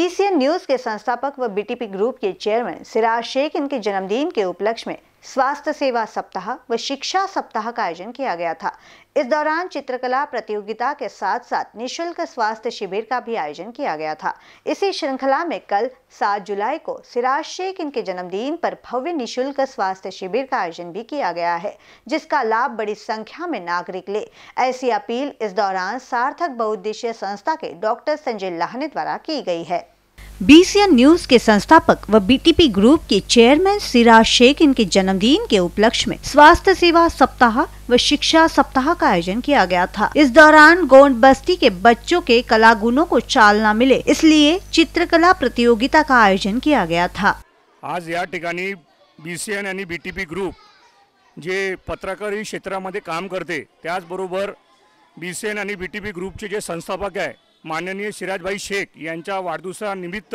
BCN news के संस्थापक व बीटीपी ग्रुप के चेयरमैन सिराज शेख इनके जन्मदिन के उपलक्ष्य में स्वास्थ्य सेवा सप्ताह व शिक्षा सप्ताह का आयोजन किया गया था इस दौरान चित्रकला प्रतियोगिता के साथ साथ निशुल्क स्वास्थ्य शिविर का भी आयोजन किया गया था इसी श्रृंखला में कल 7 जुलाई को सिराज शेख इनके जन्मदिन पर भव्य निशुल्क स्वास्थ्य शिविर का आयोजन भी किया गया है जिसका लाभ बड़ी संख्या में नागरिक ले ऐसी अपील इस दौरान सार्थक बहुद्देशीय संस्था के डॉक्टर संजय लाहने द्वारा की गई है बीसीएन न्यूज के संस्थापक व बीटीपी ग्रुप के चेयरमैन सिराज शेख इनके जन्मदिन के उपलक्ष्य में स्वास्थ्य सेवा सप्ताह व शिक्षा सप्ताह का आयोजन किया गया था इस दौरान गोंड बस्ती के बच्चों के कला गुणों को चालना मिले इसलिए चित्रकला प्रतियोगिता का आयोजन किया गया था आज सी ठिकाणी बी टी पी ग्रुप जे क्षेत्र क्षेत्रामध्ये काम करते B C N B T P group जे संस्थापक है माननीय सिराजभाई शेख यांच्या वाढदिवसानिमित्त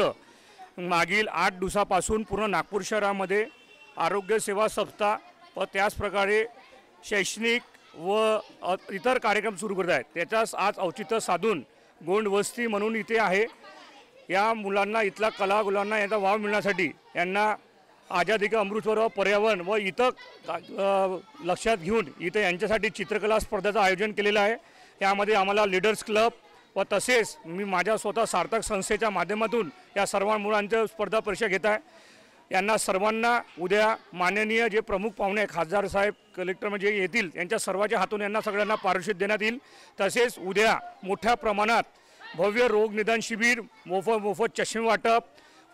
मागील आठ दिवसापासून पूर्ण नागपूर शहरामध्ये आरोग्यसेवा संस्था व त्याचप्रकारे शैक्षणिक व इतर कार्यक्रम सुरू करत आहेत त्याच्यास आज औचित्य साधून गोंड वस्ती म्हणून इथे आहे या मुलांना इथल्या कला गुलांना वाव मिळण्यासाठी यांना आझादी का अमृतसर पर्यावरण व इथं लक्षात घेऊन इथं यांच्यासाठी चित्रकला स्पर्धेचं आयोजन केलेलं आहे त्यामध्ये आम्हाला लीडर्स क्लब व तसेच मी माझ्या स्वतः सार्थक संस्थेच्या माध्यमातून या सर्व मुलांच्या स्पर्धा परीक्षा घेत आहे यांना सर्वांना उद्या माननीय जे प्रमुख पाहुणे खासदार साहेब कलेक्टर जे म्हणजे येतील यांच्या सर्वांच्या हातून यांना सगळ्यांना पारितोषिक देण्यात येईल तसेच उद्या मोठ्या प्रमाणात भव्य रोग निदान शिबिर मोफत मोफत चष्मे वाटप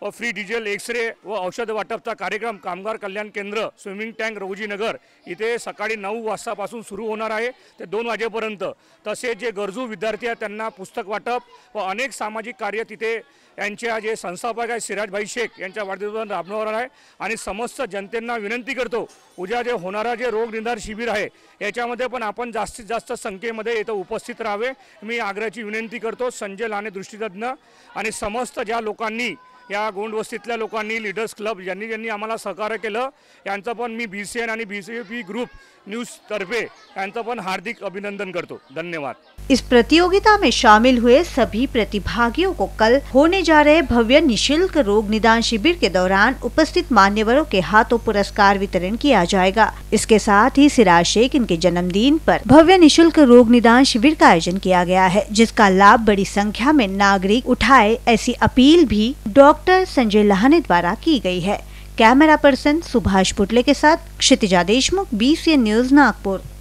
व फ्री डिझेल एक्सरे व औषध वाटपचा कार्यक्रम कामगार कल्याण केंद्र स्विमिंग टँक रोजीनगर इथे सकाळी नऊ वाजतापासून सुरू होणार आहे ते दोन वाजेपर्यंत तसेच जे गरजू विद्यार्थी आहेत त्यांना पुस्तक वाटप व अनेक सामाजिक कार्य तिथे यांच्या जे संस्थापक आहे सिराजभाई शेख यांच्या वाढदिवसावर राबवणार आहे आणि समस्त जनतेंना विनंती करतो उद्या जे होणारा जे रोगनिर्धार शिबिर आहे याच्यामध्ये पण आपण जास्तीत जास्त संख्येमध्ये इथं उपस्थित राहावे मी आग्रहाची विनंती करतो संजय लाने दृष्टीतज्ञ आणि समस्त ज्या लोकांनी या गोंडवस्तीतल्या लोकांनी लीडर्स क्लब यांनी ज्यांनी आम्हाला सहकार्य केलं यांचं पण मी बी सी एन आणि B C P group news यांचा पण हार्दिक अभिनंदन करतो धन्यवाद इस प्रतियोगिता में शामिल हुए सभी प्रतिभागियों को कल होने जा रहे भव्य निशुल्क रोग निदान शिविर के दौरान उपस्थित मान्यवरों के हाथों पुरस्कार वितरण किया जाएगा इसके साथ ही सिराज शेख इनके जन्मदिन पर भव्य निशुल्क रोग निदान शिविर का आयोजन किया गया है जिसका लाभ बड़ी संख्या में नागरिक उठाए ऐसी अपील भी डॉक्टर डॉक्टर संजय लहाने द्वारा की गई है कैमरा पर्सन सुभाष पुटले के साथ क्षितिजा देशमुख बी न्यूज नागपुर